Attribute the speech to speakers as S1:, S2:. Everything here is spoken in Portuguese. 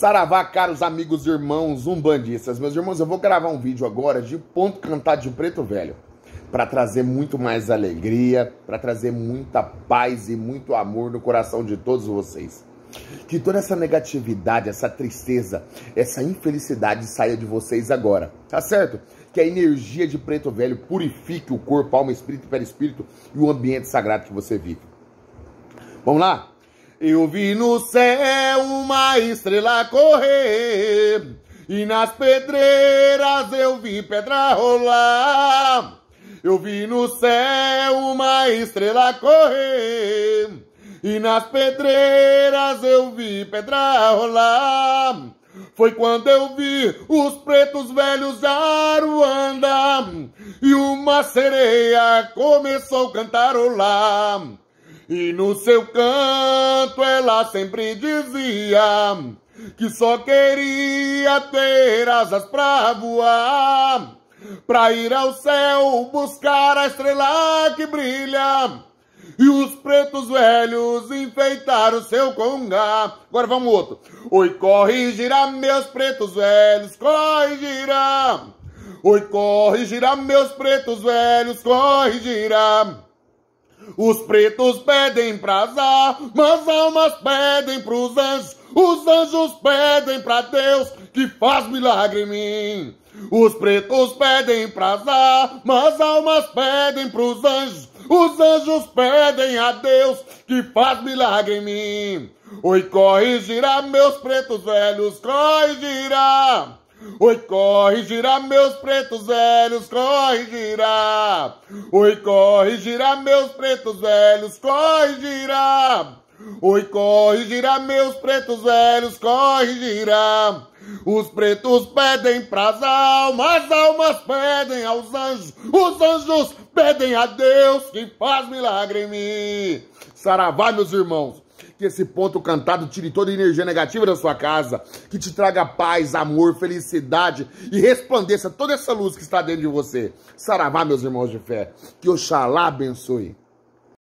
S1: Saravá, caros amigos e irmãos umbandistas. Meus irmãos, eu vou gravar um vídeo agora de ponto cantado de preto velho para trazer muito mais alegria, para trazer muita paz e muito amor no coração de todos vocês. Que toda essa negatividade, essa tristeza, essa infelicidade saia de vocês agora, tá certo? Que a energia de preto velho purifique o corpo, alma, espírito e perispírito e o ambiente sagrado que você vive.
S2: Vamos lá? Eu vi no céu uma estrela correr, e nas pedreiras eu vi pedra rolar. Eu vi no céu uma estrela correr, e nas pedreiras eu vi pedra rolar. Foi quando eu vi os pretos velhos da Aruanda e uma sereia começou a cantarolar. E no seu canto ela sempre dizia que só queria ter asas pra voar, pra ir ao céu buscar a estrela que brilha. E os pretos velhos enfeitaram seu congá. Agora vamos outro. Oi, corre, gira, meus pretos velhos, corre, gira. Oi, corre, gira, meus pretos velhos, corre, gira. Os pretos pedem pras mas almas pedem pros anjos. Os anjos pedem pra Deus que faz milagre em mim. Os pretos pedem pras mas almas pedem pros anjos. Os anjos pedem a Deus que faz milagre em mim. Oi, corrigirá meus pretos velhos, corrigirá. Oi, corre, gira meus pretos velhos, corre, gira. Oi, corre, gira meus pretos velhos, corre, gira. Oi, corre, gira meus pretos velhos, corre, gira. Os pretos pedem pras almas, as almas pedem aos anjos, os anjos pedem a Deus que faz milagre em mim. Saravá, meus irmãos. Que esse ponto cantado tire toda a energia negativa da
S1: sua casa. Que te traga paz, amor, felicidade e resplandeça toda essa luz que está dentro de você. Saravá, meus irmãos de fé. Que Oxalá abençoe.